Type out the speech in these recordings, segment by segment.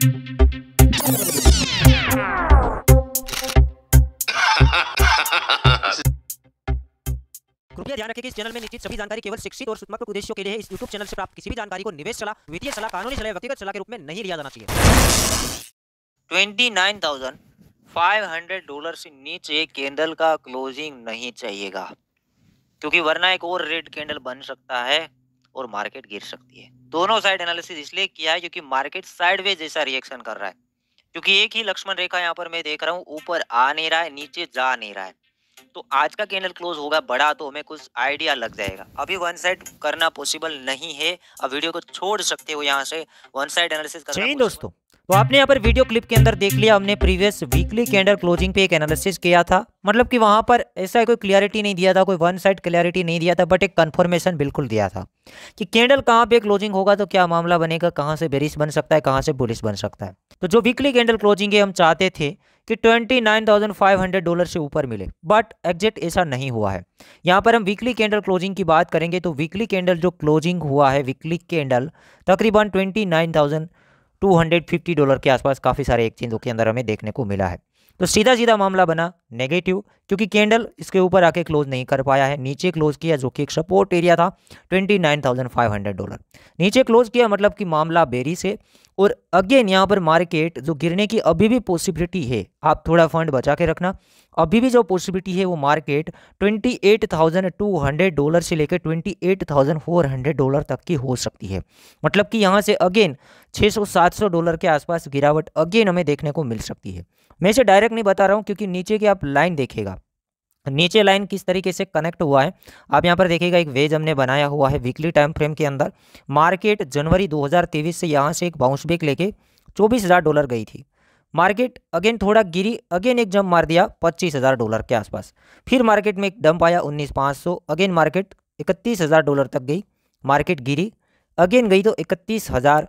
कृपया ध्यान रखें कि इस चैनल में निश्चित सभी जानकारी केवल शिक्षित और सूचनात्मक उद्देश्यों के लिए इस YouTube चैनल से प्राप्त किसी भी जानकारी को निवेश सलाह वित्तीय सलाह कानूनी सलाह व्यक्तिगत सलाह के रूप में नहीं लिया जाना चाहिए twenty nine thousand five hundred dollar से नीचे कैंडल का क्लोजिंग नहीं चाहिएगा क्योंकि वरना एक और रेड कैंडल बन सकता है और मार्केट गिर सकती है दोनों साइड एनालिसिस इसलिए किया है क्योंकि मार्केट साइडवे जैसा रिएक्शन कर रहा है क्योंकि एक ही लक्ष्मण रेखा यहाँ पर मैं देख रहा हूँ ऊपर आ नहीं रहा है नीचे जा नहीं रहा है तो आज का कैंडल क्लोज होगा बड़ा तो हमें कुछ आइडिया लग जाएगा अभी वन साइड करना पॉसिबल नहीं है अब वीडियो को छोड़ सकते हो यहाँ से वन साइड एनालिसिस करना दोस्तों तो आपने यहाँ पर वीडियो क्लिप के अंदर देख लिया हमने प्रीवियस वीकली कैंडल क्लोजिंग पे एक एनालिसिस किया था मतलब कि वहाँ पर ऐसा कोई क्लियरिटी नहीं दिया था कोई वन साइड क्लियरिटी नहीं दिया था बट एक कन्फर्मेशन बिल्कुल दिया था कि कैंडल कहाँ पे क्लोजिंग होगा तो क्या मामला बनेगा कहाँ से बेरिस बन सकता है कहाँ से बुलिस बन सकता है तो जो वीकली कैंडल क्लोजिंग है हम चाहते थे कि 29,500 डॉलर से ऊपर मिले बट एग्जेक्ट ऐसा नहीं हुआ है यहाँ पर हम वीकली कैंडल क्लोजिंग की बात करेंगे तो वीकली कैंडल जो क्लोजिंग हुआ है वीकली कैंडल तकरीबन 29,000 250 डॉलर के आसपास काफ़ी सारे एक्सचेंजों के अंदर हमें देखने को मिला है तो सीधा सीधा मामला बना नेगेटिव क्योंकि कैंडल इसके ऊपर आके क्लोज नहीं कर पाया है नीचे क्लोज किया जो कि एक सपोर्ट एरिया था 29,500 डॉलर नीचे क्लोज किया मतलब कि मामला बेरी से और अगेन यहाँ पर मार्केट जो गिरने की अभी भी पॉसिबिलिटी है आप थोड़ा फंड बचा के रखना अभी भी जो पॉसिबिलिटी है वो मार्केट ट्वेंटी डॉलर से लेकर ट्वेंटी डॉलर तक की हो सकती है मतलब कि यहाँ से अगेन छः सौ डॉलर के आसपास गिरावट अगेन हमें देखने को मिल सकती है मैं इसे डायरेक्ट नहीं बता रहा हूँ क्योंकि नीचे की आप लाइन देखेगा नीचे लाइन किस तरीके से कनेक्ट हुआ है आप यहाँ पर देखिएगा एक वेज हमने बनाया हुआ है वीकली टाइम फ्रेम के अंदर मार्केट जनवरी 2023 से यहाँ से एक बाउंस बैक लेके चौबीस हज़ार डॉलर गई थी मार्केट अगेन थोड़ा गिरी अगेन एक जंप मार दिया पच्चीस हज़ार डॉलर के आसपास फिर मार्केट में एक डंप आया उन्नीस पाँच सौ अगेन मार्केट इकतीस हज़ार डॉलर तक गई मार्केट गिरी अगेन गई तो इकतीस हज़ार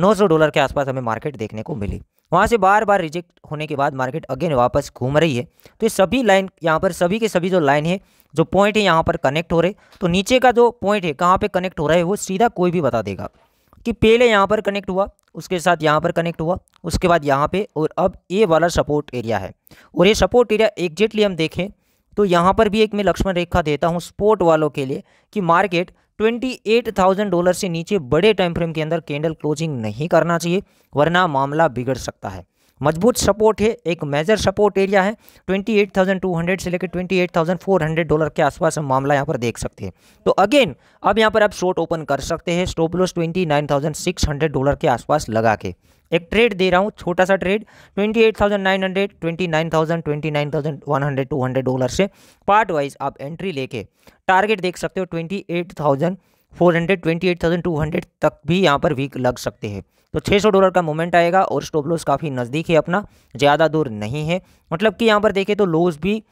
900 डॉलर के आसपास हमें मार्केट देखने को मिली वहाँ से बार बार रिजेक्ट होने के बाद मार्केट अगेन वापस घूम रही है तो ये सभी लाइन यहाँ पर सभी के सभी जो लाइन है जो पॉइंट है यहाँ पर कनेक्ट हो रहे तो नीचे का जो पॉइंट है कहाँ पर कनेक्ट हो रहा है वो सीधा कोई भी बता देगा कि पहले यहाँ पर कनेक्ट हुआ उसके साथ यहाँ पर कनेक्ट हुआ उसके बाद यहाँ पे और अब ये वाला सपोर्ट एरिया है और ये सपोर्ट एरिया एग्जेक्टली हम देखें तो यहाँ पर भी एक मैं लक्ष्मण रेखा देता हूँ स्पोर्ट वालों के लिए कि मार्केट 28,000 डॉलर से नीचे बड़े टाइम फ्रेम के अंदर कैंडल क्लोजिंग नहीं करना चाहिए वरना मामला बिगड़ सकता है मजबूत सपोर्ट है एक मेजर सपोर्ट एरिया है 28,200 से लेकर 28,400 डॉलर के आसपास हम मामला यहाँ पर देख सकते हैं तो अगेन अब यहाँ पर आप शॉर्ट ओपन कर सकते हैं स्टॉप लॉस 29,600 डॉलर के आसपास लगा के एक ट्रेड दे रहा हूँ छोटा सा trade twenty eight thousand nine hundred twenty nine thousand twenty nine thousand one hundred two hundred dollar से पार्ट वाइज आप एंट्री लेके टारगेट देख सकते हो twenty eight thousand four hundred twenty eight thousand two hundred तक भी यहाँ पर वीक लग सकते हैं तो छः सौ डॉलर का मोमेंट आएगा और स्टॉप लॉस काफ़ी नज़दीक है अपना ज़्यादा दूर नहीं है मतलब कि यहाँ पर देखें तो लॉस भी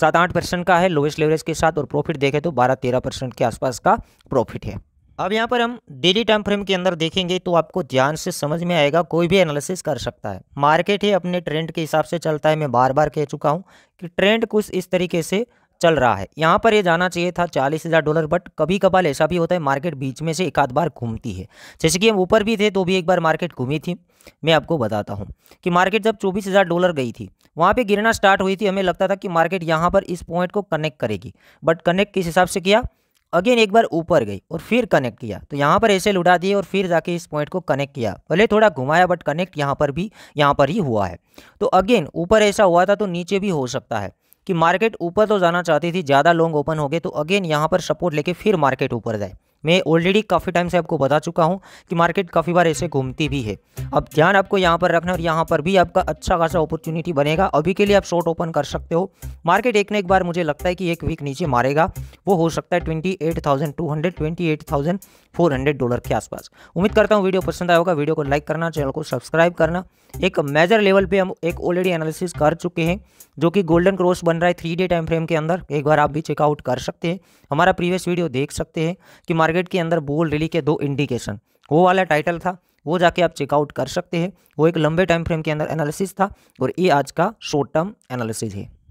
सात आठ परसेंट का है लोवेस्ट लेवरेज के साथ और प्रॉफिट देखें तो बारह तेरह परसेंट के आसपास का प्रॉफिट है अब यहाँ पर हम डेली टाइम फ्रेम के अंदर देखेंगे तो आपको ध्यान से समझ में आएगा कोई भी एनालिसिस कर सकता है मार्केट ही अपने ट्रेंड के हिसाब से चलता है मैं बार बार कह चुका हूँ कि ट्रेंड कुछ इस तरीके से चल रहा है यहाँ पर ये जाना चाहिए था चालीस हज़ार डॉलर बट कभी कभार ऐसा भी होता है मार्केट बीच में से एक आध बार घूमती है जैसे कि हम ऊपर भी थे तो भी एक बार मार्केट घूमी थी मैं आपको बताता हूँ कि मार्केट जब चौबीस हज़ार डॉलर गई थी वहाँ पे गिरना स्टार्ट हुई थी हमें लगता था कि मार्केट यहाँ पर इस पॉइंट को कनेक्ट करेगी बट कनेक्ट किस हिसाब से किया अगेन एक बार ऊपर गई और फिर कनेक्ट किया तो यहाँ पर ऐसे लुटा दिए और फिर जाके इस पॉइंट को कनेक्ट किया भले थोड़ा घुमाया बट कनेक्ट यहाँ पर भी यहाँ पर ही हुआ है तो अगेन ऊपर ऐसा हुआ था तो नीचे भी हो सकता है कि मार्केट ऊपर तो जाना चाहती थी ज़्यादा लॉन्ग ओपन हो गए तो अगेन यहाँ पर सपोर्ट लेके फिर मार्केट ऊपर जाए मैं ऑलरेडी काफ़ी टाइम से आपको बता चुका हूँ कि मार्केट काफ़ी बार ऐसे घूमती भी है अब ध्यान आपको यहाँ पर रखना और यहाँ पर भी आपका अच्छा खासा अपॉर्चुनिटी बनेगा अभी के लिए आप शॉर्ट ओपन कर सकते हो मार्केट एक ना एक बार मुझे लगता है कि एक वीक नीचे मारेगा वो हो सकता है twenty eight thousand two hundred twenty eight thousand four hundred dollar के आसपास उम्मीद करता हूँ वीडियो पसंद आएगा वीडियो को लाइक करना चैनल को सब्सक्राइब करना एक मेजर लेवल पर हम एक ऑलरेडी एनालिसिस कर चुके हैं जो कि गोल्डन क्रॉस बन रहा है थ्री डे टाइम फ्रेम के अंदर एक बार आप भी चेकआउट कर सकते हैं हमारा प्रीवियस वीडियो देख सकते हैं कि मार्केट टारगेट के अंदर बोल रैली के दो इंडिकेशन वो वाला टाइटल था वो जाके आप चेकआउट कर सकते हैं वो एक लंबे टाइम फ्रेम के अंदर एनालिसिस था और ये आज का शॉर्ट टर्म एनालिसिस है